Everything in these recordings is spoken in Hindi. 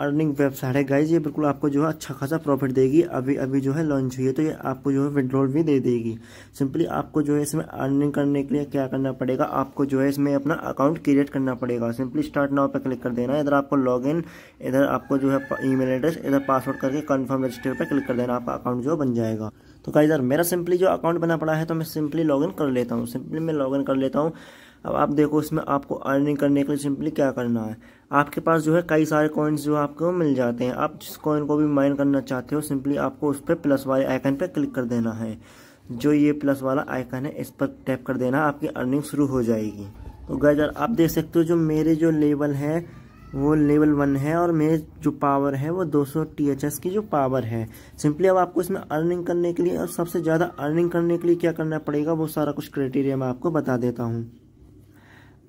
अर्निंग वेबसाइट है गाइज ये बिल्कुल आपको जो है अच्छा खासा प्रॉफिट देगी अभी अभी जो है लॉन्च हुई है तो ये आपको जो है विड्रॉल भी दे देगी सिंपली आपको जो है इसमें अर्निंग करने के लिए क्या करना पड़ेगा आपको जो है इसमें अपना अकाउंट क्रिएट करना पड़ेगा सिंपली स्टार्ट नाउ पर क्लिक कर देना इधर आपको लॉग इन इधर आपको जो है मेल एड्रेस इधर पासवर्ड करके कन्फर्म रजिस्टर पर क्लिक कर देना आपका अकाउंट जो बन जाएगा तो गाइजर मेरा सिंपली जो अकाउंट बना पड़ा है तो मैं सिंपली इन कर लेता हूँ सिंपली मैं इन कर लेता हूँ अब आप देखो इसमें आपको अर्निंग करने के लिए सिंपली क्या करना है आपके पास जो है कई सारे कॉइन्स जो आपको मिल जाते हैं आप जिस कॉइन को भी माइन करना चाहते हो सिंपली आपको उस पर प्लस वाले आइकन पर क्लिक कर देना है जो ये प्लस वाला आइकन है इस पर टैप कर देना आपकी अर्निंग शुरू हो जाएगी तो गैजर आप देख सकते हो जो मेरे जो लेवल है वो लेवल वन है और मेरे जो पावर है वो 200 सौ की जो पावर है सिंपली अब आपको इसमें अर्निंग करने के लिए और सबसे ज़्यादा अर्निंग करने के लिए क्या करना पड़ेगा वो सारा कुछ क्राइटेरिया मैं आपको बता देता हूँ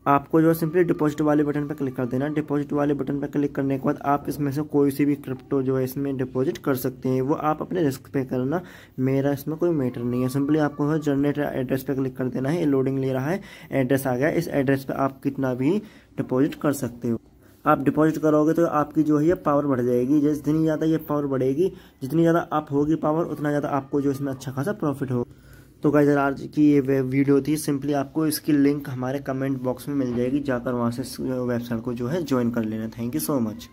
आपको जो सिंपली डिपॉजिट वाले बटन पर क्लिक कर देना डिपॉजिट वाले बटन पर क्लिक करने के बाद आप इसमें से कोई सी भी क्रिप्टो जो है इसमें डिपॉजिट कर सकते हैं वो आप अपने रिस्क पे करना मेरा इसमें कोई मैटर नहीं है सिंपली आपको जनरेटर एड्रेस पर क्लिक कर देना है लोडिंग ले रहा है एड्रेस आ गया इस एड्रेस पर आप कितना भी डिपॉजिट कर सकते हो आप डिपॉजिट करोगे तो आपकी जो है ये पावर बढ़ जाएगी जिस जितनी ज़्यादा ये पावर बढ़ेगी जितनी ज़्यादा आप होगी पावर उतना ज़्यादा आपको जो इसमें अच्छा खासा प्रॉफिट होगा तो गाइज आज की ये वीडियो थी सिंपली आपको इसकी लिंक हमारे कमेंट बॉक्स में मिल जाएगी जाकर वहाँ से वेबसाइट uh, को जो है ज्वाइन कर लेना थैंक यू सो मच